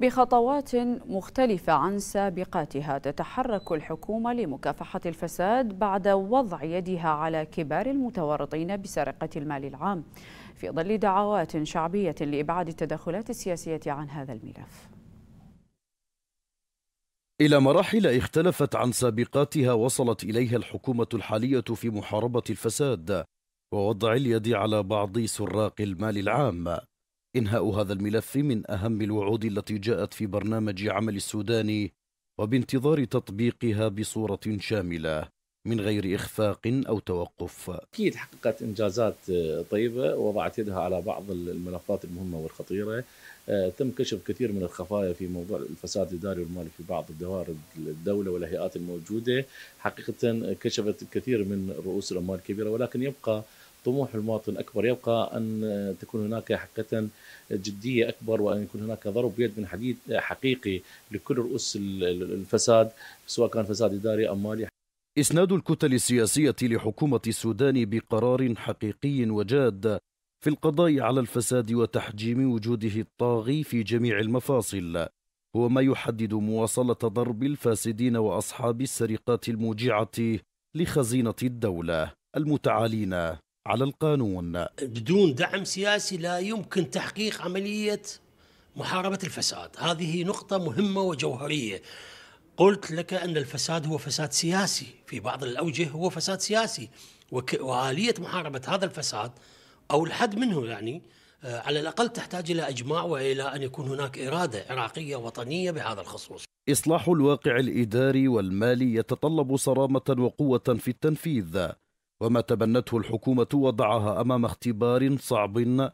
بخطوات مختلفة عن سابقاتها تتحرك الحكومة لمكافحة الفساد بعد وضع يدها على كبار المتورطين بسرقة المال العام في ظل دعوات شعبية لإبعاد التدخلات السياسية عن هذا الملف إلى مراحل اختلفت عن سابقاتها وصلت إليها الحكومة الحالية في محاربة الفساد ووضع اليد على بعض سراق المال العام إنهاء هذا الملف من أهم الوعود التي جاءت في برنامج عمل السوداني وبانتظار تطبيقها بصورة شاملة من غير إخفاق أو توقف أكيد حققت إنجازات آه، طيبة وضعت يدها على بعض الملفات المهمة والخطيرة آه، تم كشف كثير من الخفايا في موضوع الفساد الاداري والمالي في بعض الدوائر الدوله والهيئات الموجوده حقيقه آه، كشفت كثير من رؤوس الاموال الكبيره ولكن يبقى طموح المواطن اكبر يبقى ان تكون هناك حقيقه جديه اكبر وان يكون هناك ضرب يد من حديد حقيقي لكل رؤوس الفساد سواء كان فساد اداري ام مالي اسناد الكتل السياسيه لحكومه السودان بقرار حقيقي وجاد في القضاء على الفساد وتحجيم وجوده الطاغي في جميع المفاصل هو ما يحدد مواصله ضرب الفاسدين واصحاب السرقات الموجعه لخزينه الدوله المتعالين على القانون بدون دعم سياسي لا يمكن تحقيق عملية محاربة الفساد هذه نقطة مهمة وجوهرية قلت لك أن الفساد هو فساد سياسي في بعض الأوجه هو فساد سياسي وك... وآلية محاربة هذا الفساد أو الحد منه يعني آه، على الأقل تحتاج إلى إجماع وإلى أن يكون هناك إرادة عراقية وطنية بهذا الخصوص إصلاح الواقع الإداري والمالي يتطلب صرامة وقوة في التنفيذ وما تبنته الحكومة وضعها أمام اختبار صعب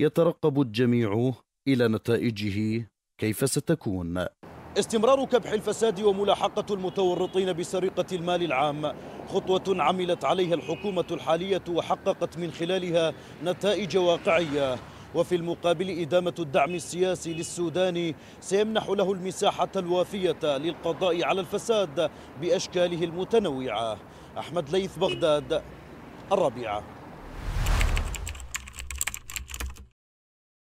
يترقب الجميع إلى نتائجه كيف ستكون استمرار كبح الفساد وملاحقة المتورطين بسرقة المال العام خطوة عملت عليها الحكومة الحالية وحققت من خلالها نتائج واقعية وفي المقابل إدامة الدعم السياسي للسودان سيمنح له المساحة الوافية للقضاء على الفساد بأشكاله المتنوعة أحمد ليث بغداد الرابعة